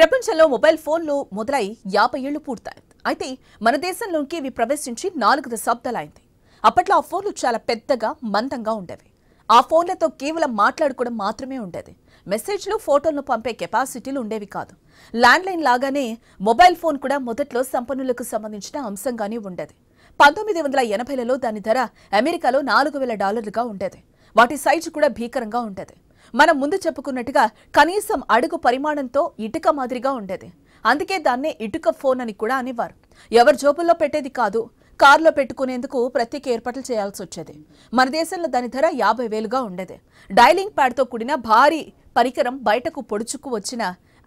ప్రపంచంలో మొబైల్ ఫోన్లు మొదలై యాభై ఏళ్లు పూర్తాయి అయితే మన దేశంలోకి ఇవి ప్రవేశించి నాలుగు దశాబ్దాలైంది అప్పట్లో ఆ ఫోన్లు చాలా పెద్దగా మందంగా ఉండేవి ఆ ఫోన్లతో కేవలం మాట్లాడుకోవడం మాత్రమే ఉండేది మెసేజ్లు ఫోటోలను పంపే కెపాసిటీలు ఉండేవి కాదు ల్యాండ్లైన్ లాగానే మొబైల్ ఫోన్ కూడా మొదట్లో సంపన్నులకు సంబంధించిన అంశంగానే ఉండేది పంతొమ్మిది వందల ఎనభైలలో దాని ధర అమెరికాలో నాలుగు వేల డాలర్లుగా ఉండేది వాటి సైజు కూడా భీకరంగా ఉండేది మనం ముందు చెప్పుకున్నట్టుగా కనీసం అడుగు పరిమాణంతో ఇటుక మాదిరిగా ఉండేది అందుకే దాన్నే ఇటుక ఫోన్ అని కూడా అనేవారు ఎవరి జోబుల్లో పెట్టేది కాదు కార్లో పెట్టుకునేందుకు ప్రత్యేక ఏర్పాట్లు చేయాల్సి వచ్చేది మన దేశంలో దాని ధర యాభై వేలుగా ఉండేది డైలింగ్ ప్యాడ్తో కూడిన భారీ పరికరం బయటకు పొడుచుకు వచ్చిన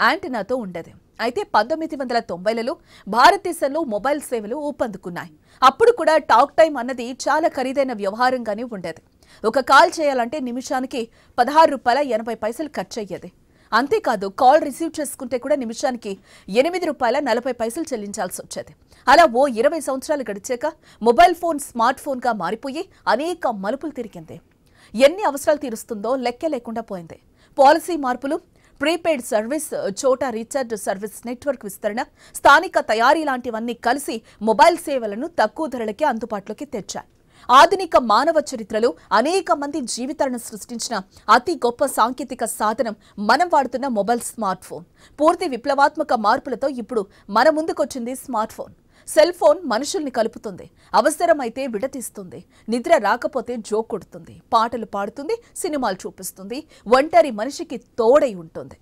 యాంటీనాతో ఉండేది అయితే పంతొమ్మిది వందల తొంభైలలో భారతదేశంలో మొబైల్ సేవలు ఊపందుకున్నాయి అప్పుడు కూడా టాక్ టైం అన్నది చాలా ఖరీదైన వ్యవహారంగానే ఉండేది ఒక కాల్ చేయాలంటే నిమిషానికి పదహారు రూపాయల ఎనభై పైసలు ఖర్చు అయ్యేది అంతేకాదు కాల్ రిసీవ్ చేసుకుంటే కూడా నిమిషానికి ఎనిమిది రూపాయల నలభై పైసలు చెల్లించాల్సి వచ్చేది అలా ఓ ఇరవై సంవత్సరాలు గడిచాక మొబైల్ ఫోన్ స్మార్ట్ ఫోన్గా మారిపోయి అనేక మలుపులు తిరిగింది ఎన్ని అవసరాలు తీరుస్తుందో లెక్క లేకుండా పోయింది పాలసీ మార్పులు ప్రీపెయిడ్ సర్వీస్ చోట రీఛార్జ్ సర్వీస్ నెట్వర్క్ విస్తరణ స్థానిక తయారీ లాంటివన్నీ కలిసి మొబైల్ సేవలను తక్కువ ధరలకే అందుబాటులోకి తెచ్చాయి ఆధునిక మానవ చరిత్రలో అనేక మంది జీవితాలను సృష్టించిన అతి గొప్ప సాంకేతిక సాధనం మనం వాడుతున్న మొబైల్ స్మార్ట్ ఫోన్ పూర్తి విప్లవాత్మక మార్పులతో ఇప్పుడు మన ముందుకొచ్చింది స్మార్ట్ ఫోన్ సెల్ ఫోన్ మనుషుల్ని కలుపుతుంది అవసరమైతే విడతీస్తుంది నిద్ర రాకపోతే జోక్ కొడుతుంది పాటలు పాడుతుంది సినిమాలు చూపిస్తుంది ఒంటరి మనిషికి తోడై ఉంటుంది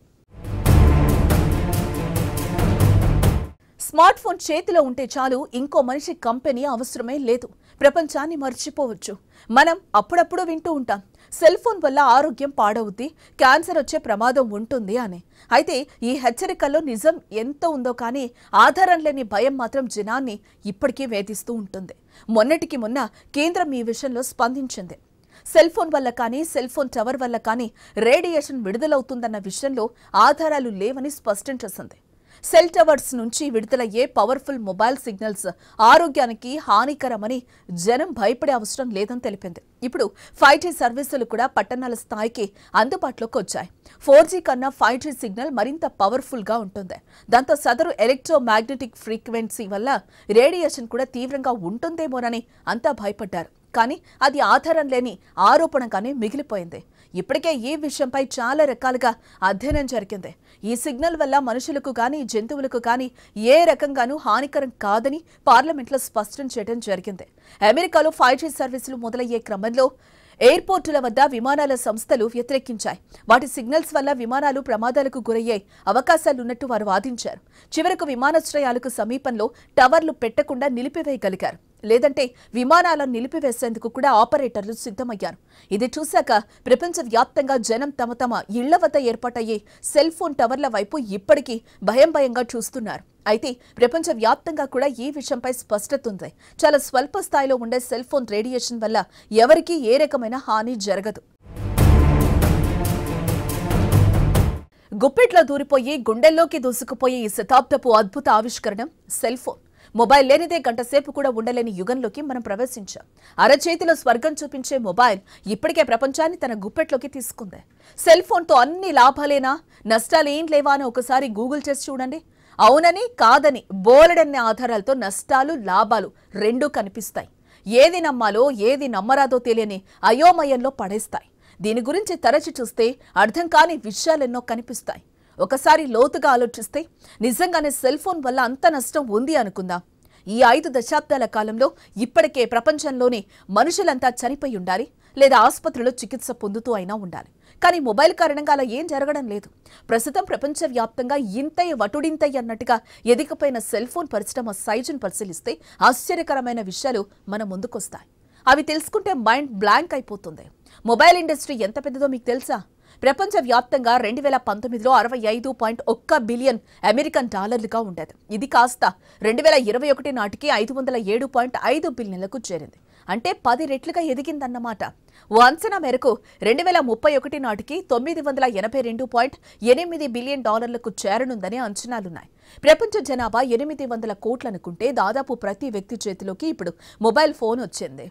స్మార్ట్ ఫోన్ చేతిలో ఉంటే చాలు ఇంకో మనిషి కంపెనీ అవసరమే లేదు ప్రపంచాన్ని మర్చిపోవచ్చు మనం అప్పుడప్పుడు వింటూ ఉంటాం సెల్ ఫోన్ వల్ల ఆరోగ్యం పాడవుద్ది క్యాన్సర్ వచ్చే ప్రమాదం ఉంటుంది అని అయితే ఈ హెచ్చరికల్లో నిజం ఎంత ఉందో కానీ ఆధారం లేని భయం మాత్రం జనాన్ని ఇప్పటికీ వేధిస్తూ ఉంటుంది మొన్నటికి మొన్న కేంద్రం ఈ విషయంలో స్పందించింది సెల్ ఫోన్ వల్ల కానీ సెల్ ఫోన్ టవర్ వల్ల కానీ రేడియేషన్ విడుదలవుతుందన్న విషయంలో ఆధారాలు లేవని స్పష్టం చేసింది సెల్ టవర్స్ నుంచి విడుదలయ్యే పవర్ఫుల్ మొబైల్ సిగ్నల్స్ ఆరోగ్యానికి హానికరమని జనం భయపడే అవసరం లేదని తెలిపింది ఇప్పుడు ఫైవ్ జీ సర్వీసులు కూడా పట్టణాల స్థాయికి అందుబాటులోకి వచ్చాయి ఫోర్ జీ కన్నా ఫైవ్ జీ సిగ్నల్ మరింత పవర్ఫుల్గా ఉంటుంది దాంతో సదరు ఎలక్ట్రోమాగ్నెటిక్ ఫ్రీక్వెన్సీ వల్ల రేడియేషన్ కూడా తీవ్రంగా ఉంటుందేమోనని అంతా భయపడ్డారు కానీ అది ఆధారం లేని ఆరోపణగానే మిగిలిపోయింది ఇప్పటికే ఈ విషయంపై చాలా రకాలుగా అధ్యయనం జరిగింది ఈ సిగ్నల్ వల్ల మనుషులకు కానీ జంతువులకు కానీ ఏ రకంగానూ హానికరం కాదని పార్లమెంట్లో స్పష్టం చేయడం జరిగింది అమెరికాలో ఫైవ్ జీ సర్వీసులు మొదలయ్యే క్రమంలో ఎయిర్పోర్టుల వద్ద విమానాల సంస్థలు వ్యతిరేకించాయి వాటి సిగ్నల్స్ వల్ల విమానాలు ప్రమాదాలకు గురయ్యే అవకాశాలున్నట్టు వారు వాదించారు చివరకు విమానాశ్రయాలకు సమీపంలో టవర్లు పెట్టకుండా నిలిపివేయగలిగారు లేదంటే విమానాలను నిలిపివేసేందుకు కూడా ఆపరేటర్లు సిద్ధమయ్యారు ఇది చూశాక ప్రపంచవ్యాప్తంగా జనం తమ తమ ఇళ్ల వద్ద ఏర్పాటయ్యే సెల్ ఫోన్ టవర్ల వైపు ఇప్పటికీ భయం భయంగా చూస్తున్నారు అయితే ప్రపంచవ్యాప్తంగా కూడా ఈ విషయంపై స్పష్టత ఉంది చాలా స్వల్ప స్థాయిలో ఉండే సెల్ ఫోన్ రేడియేషన్ వల్ల ఎవరికీ ఏ రకమైన హాని జరగదు గుప్పెట్లో దూరిపోయి గుండెల్లోకి దూసుకుపోయే ఈ శతాబ్దపు అద్భుత ఆవిష్కరణ సెల్ ఫోన్ మొబైల్ లేనిదే గంటసేపు కూడా ఉండలేని యుగంలోకి మనం ప్రవేశించాం అరచేతిలో స్వర్గం చూపించే మొబైల్ ఇప్పటికే ప్రపంచాన్ని తన గుప్పెట్లోకి తీసుకుంది సెల్ ఫోన్తో అన్ని లాభాలేనా ఏం లేవా అని ఒకసారి గూగుల్ చేసి చూడండి అవునని కాదని బోలెడన్ని ఆధారాలతో నష్టాలు లాభాలు రెండూ కనిపిస్తాయి ఏది నమ్మాలో ఏది నమ్మరాదో తెలియని అయోమయంలో పడేస్తాయి దీని గురించి తరచి చూస్తే అర్థం కాని విషయాలెన్నో కనిపిస్తాయి ఒకసారి లోతుగా ఆలోచిస్తే నిజంగానే సెల్ ఫోన్ వల్ల అంత నష్టం ఉంది అనుకుందాం ఈ ఐదు దశాబ్దాల కాలంలో ఇప్పటికే ప్రపంచంలోనే మనుషులంతా చనిపోయి ఉండాలి లేదా ఆసుపత్రిలో చికిత్స పొందుతూ అయినా ఉండాలి కానీ మొబైల్ కారణంగా అలా ఏం జరగడం లేదు ప్రస్తుతం ప్రపంచవ్యాప్తంగా ఇంతయ్య వటుడింతయ్య అన్నట్టుగా ఎదిగిపోయిన సెల్ ఫోన్ పరిశ్రమ సైజును పరిశీలిస్తే ఆశ్చర్యకరమైన విషయాలు మన ముందుకొస్తాయి అవి తెలుసుకుంటే మైండ్ బ్లాంక్ అయిపోతుంది మొబైల్ ఇండస్ట్రీ ఎంత పెద్దదో మీకు తెలుసా ప్రపంచ వ్యాప్తంగా రెండు వేల పంతొమ్మిదిలో అరవై ఐదు పాయింట్ ఒక్క బిలియన్ అమెరికన్ డాలర్లుగా ఉండేది ఇది కాస్త రెండు వేల ఇరవై ఒకటి నాటికి ఐదు వందల ఏడు పాయింట్ ఐదు బిలియన్లకు చేరింది అంటే పది రెట్లుగా ఎదిగిందన్నమాట ఓ అంచనా మేరకు రెండు వేల ముప్పై ఒకటి నాటికి తొమ్మిది వందల ఎనభై రెండు పాయింట్ ఎనిమిది బిలియన్ డాలర్లకు చేరనుందని అంచనాలున్నాయి ప్రపంచ జనాభా ఎనిమిది వందల కోట్లనుకుంటే దాదాపు ప్రతి వ్యక్తి చేతిలోకి ఇప్పుడు మొబైల్ ఫోన్ వచ్చింది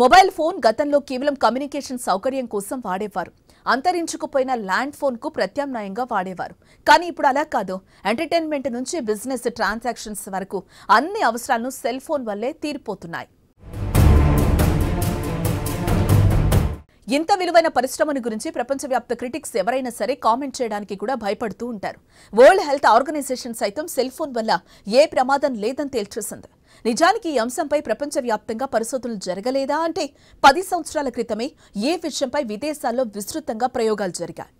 మొబైల్ ఫోన్ గతంలో కేవలం కమ్యూనికేషన్ సౌకర్యం కోసం వాడేవారు అంతరించుకుపోయిన ల్యాండ్ ఫోన్కు ప్రత్యామ్నాయంగా వాడేవారు కానీ ఇప్పుడు అలా కాదు ఎంటర్టైన్మెంట్ నుంచి బిజినెస్ ట్రాన్సాక్షన్స్ వరకు అన్ని అవసరాలను సెల్ ఫోన్ వల్లే తీరిపోతున్నాయి ఇంత విలువైన పరిశ్రమను గురించి ప్రపంచవ్యాప్త క్రిటిక్స్ ఎవరైనా సరే కామెంట్ చేయడానికి కూడా భయపడుతూ ఉంటారు వరల్డ్ హెల్త్ ఆర్గనైజేషన్ సైతం సెల్ ఫోన్ వల్ల ఏ ప్రమాదం లేదని తేల్చేసింది నిజానికి ఈ అంశంపై ప్రపంచవ్యాప్తంగా పరిశోధనలు జరగలేదా అంటే పది సంవత్సరాల క్రితమే ఏ విషయంపై విదేశాల్లో విస్తృతంగా ప్రయోగాలు జరిగాయి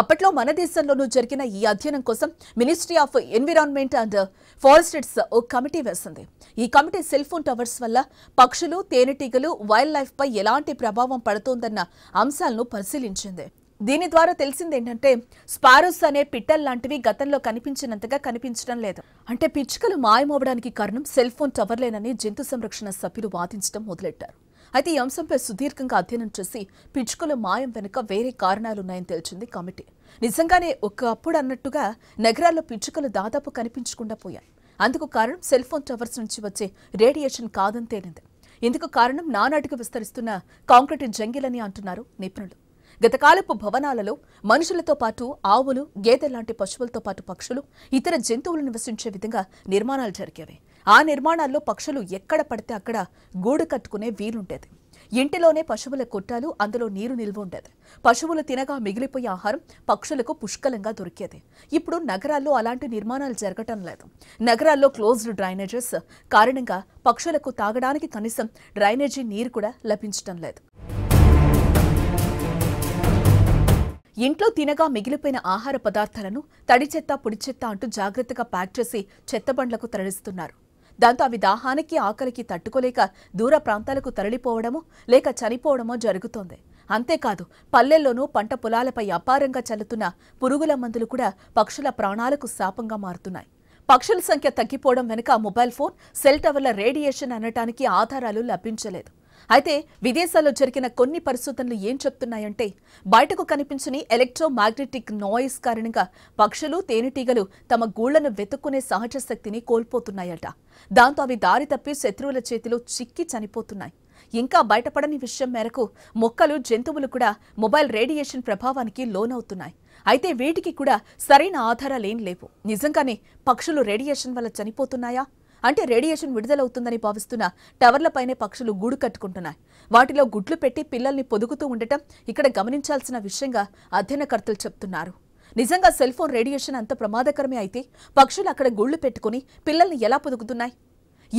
అప్పట్లో మన దేశంలోనూ జరిగిన ఈ అధ్యయనం కోసం Ministry of Environment and Forests ఓ కమిటీ వేసింది ఈ కమిటీ సెల్ ఫోన్ టవర్స్ వల్ల పక్షులు తేనెటీగలు వైల్డ్ లైఫ్పై ఎలాంటి ప్రభావం పడుతోందన్న అంశాలను పరిశీలించింది దీని ద్వారా తెలిసింది ఏంటంటే స్పారోస్ అనే పిట్టల్ లాంటివి గతంలో కనిపించినంతగా కనిపించడం లేదు అంటే పిచ్చుకలు మాయమవడానికి కారణం సెల్ ఫోన్ టవర్లేనని జంతు సంరక్షణ సభ్యులు వాదించడం మొదలెట్టారు అయితే ఈ అంశంపై సుదీర్ఘంగా అధ్యయనం చేసి పిచ్చుకల మాయం వెనుక వేరే కారణాలున్నాయని తెలిసింది కమిటీ నిజంగానే ఒకప్పుడు అన్నట్టుగా నగరాల్లో పిచ్చుకలు దాదాపు కనిపించకుండా పోయాయి అందుకు కారణం సెల్ ఫోన్ టవర్స్ నుంచి వచ్చే రేడియేషన్ కాదని తేలింది ఇందుకు కారణం నానాటికి విస్తరిస్తున్న కాంక్రీట్ జంగిలని అంటున్నారు నిపుణులు గతకాలపు భవనాలలో మనుషులతో పాటు ఆవులు గేదె లాంటి పశువులతో పాటు పక్షులు ఇతర జంతువులు నివసించే విధంగా నిర్మాణాలు జరిగేవి ఆ నిర్మాణాల్లో పక్షులు ఎక్కడ పడితే అక్కడ గూడు కట్టుకునే వీలుండేది ఇంటిలోనే పశువుల కొట్టాలు అందులో నీరు నిల్వ ఉండేది పశువులు తినగా మిగిలిపోయే ఆహారం పక్షులకు పుష్కలంగా దొరికేది ఇప్పుడు నగరాల్లో అలాంటి నిర్మాణాలు జరగటం లేదు నగరాల్లో క్లోజ్డ్ డ్రైనేజెస్ కారణంగా పక్షులకు తాగడానికి కనీసం డ్రైనేజీ నీరు కూడా లభించటం లేదు ఇంట్లో తినగా మిగిలిపోయిన ఆహార పదార్థాలను తడి చెత్త పొడి చెత్త అంటూ జాగ్రత్తగా ప్యాక్ చేసి చెత్తబండ్లకు తరలిస్తున్నారు దాంతో అవి దాహానికి ఆకలికి తట్టుకోలేక దూర ప్రాంతాలకు తరలిపోవడమో లేక చనిపోవడమో జరుగుతోంది అంతేకాదు పల్లెల్లోనూ పంట పొలాలపై అపారంగా చల్లుతున్న పురుగుల మందులు కూడా పక్షుల ప్రాణాలకు శాపంగా మారుతున్నాయి పక్షుల సంఖ్య తగ్గిపోవడం వెనుక మొబైల్ ఫోన్ సెల్ టవర్ల రేడియేషన్ అనటానికి ఆధారాలు లభించలేదు అయితే విదేశాల్లో జరిగిన కొన్ని పరిశోధనలు ఏం చెప్తున్నాయంటే బయటకు కనిపించని ఎలక్ట్రోమాగ్నెటిక్ నాయిస్ కారణంగా పక్షులు తేనెటీగలు తమ గూళ్లను వెతుక్కునే సహజ శక్తిని కోల్పోతున్నాయట దాంతో అవి దారి తప్పి శత్రువుల చేతిలో చిక్కి చనిపోతున్నాయి ఇంకా బయటపడని విషయం మేరకు మొక్కలు జంతువులు కూడా మొబైల్ రేడియేషన్ ప్రభావానికి లోనవుతున్నాయి అయితే వీటికి కూడా సరైన ఆధారాలేం లేవు నిజంగానే పక్షులు రేడియేషన్ వల్ల చనిపోతున్నాయా అంటే రేడియేషన్ విడుదలవుతుందని భావిస్తున్న టవర్లపైనే పక్షులు గూడు కట్టుకుంటున్నాయి వాటిలో గుడ్లు పెట్టి పిల్లల్ని పొదుగుతూ ఉండటం ఇక్కడ గమనించాల్సిన విషయంగా అధ్యయనకర్తలు చెప్తున్నారు నిజంగా సెల్ ఫోన్ రేడియేషన్ అంత ప్రమాదకరమే అయితే పక్షులు అక్కడ గుళ్లు పెట్టుకుని పిల్లల్ని ఎలా పొదుగుతున్నాయి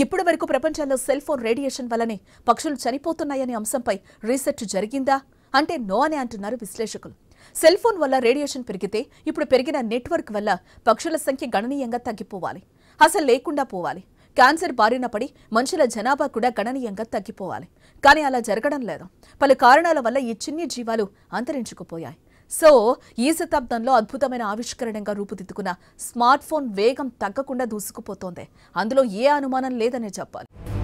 ఇప్పటి వరకు ప్రపంచంలో సెల్ ఫోన్ రేడియేషన్ వల్లనే పక్షులు చనిపోతున్నాయనే అంశంపై రీసెర్చ్ జరిగిందా అంటే నో అని అంటున్నారు విశ్లేషకులు సెల్ ఫోన్ వల్ల రేడియేషన్ పెరిగితే ఇప్పుడు పెరిగిన నెట్వర్క్ వల్ల పక్షుల సంఖ్య గణనీయంగా తగ్గిపోవాలి అసలు లేకుండా పోవాలి క్యాన్సర్ బారిన పడి మనుషుల జనాభా కూడా గణనీయంగా తగ్గిపోవాలి కానీ అలా జరగడం లేదు పలు కారణాల వల్ల ఈ చిన్ని జీవాలు అంతరించుకుపోయాయి సో ఈ శతాబ్దంలో అద్భుతమైన ఆవిష్కరణగా రూపుదిద్దుకున్న స్మార్ట్ ఫోన్ వేగం తగ్గకుండా దూసుకుపోతోంది అందులో ఏ అనుమానం లేదనే చెప్పాలి